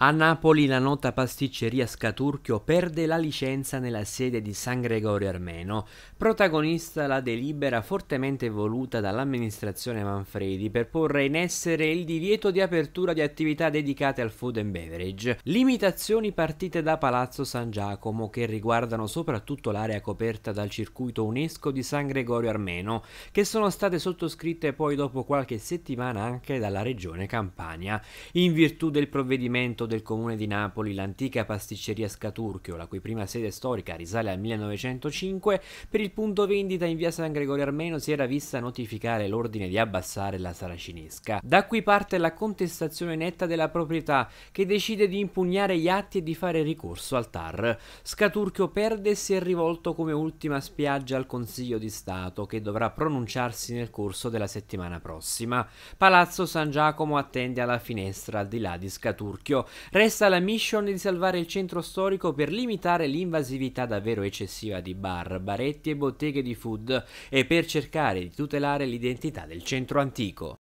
A Napoli la nota pasticceria Scaturchio perde la licenza nella sede di San Gregorio Armeno, protagonista la delibera fortemente voluta dall'amministrazione Manfredi per porre in essere il divieto di apertura di attività dedicate al food and beverage, limitazioni partite da Palazzo San Giacomo che riguardano soprattutto l'area coperta dal circuito UNESCO di San Gregorio Armeno, che sono state sottoscritte poi dopo qualche settimana anche dalla regione Campania. In virtù del provvedimento del comune di Napoli l'antica pasticceria Scaturchio, la cui prima sede storica risale al 1905, per il punto vendita in via San Gregorio Armeno si era vista notificare l'ordine di abbassare la saracinesca. Da qui parte la contestazione netta della proprietà, che decide di impugnare gli atti e di fare ricorso al TAR. Scaturchio perde e si è rivolto come ultima spiaggia al Consiglio di Stato, che dovrà pronunciarsi nel corso della settimana prossima. Palazzo San Giacomo attende alla finestra al di là di Scaturchio, Resta la mission di salvare il centro storico per limitare l'invasività davvero eccessiva di bar, baretti e botteghe di food e per cercare di tutelare l'identità del centro antico.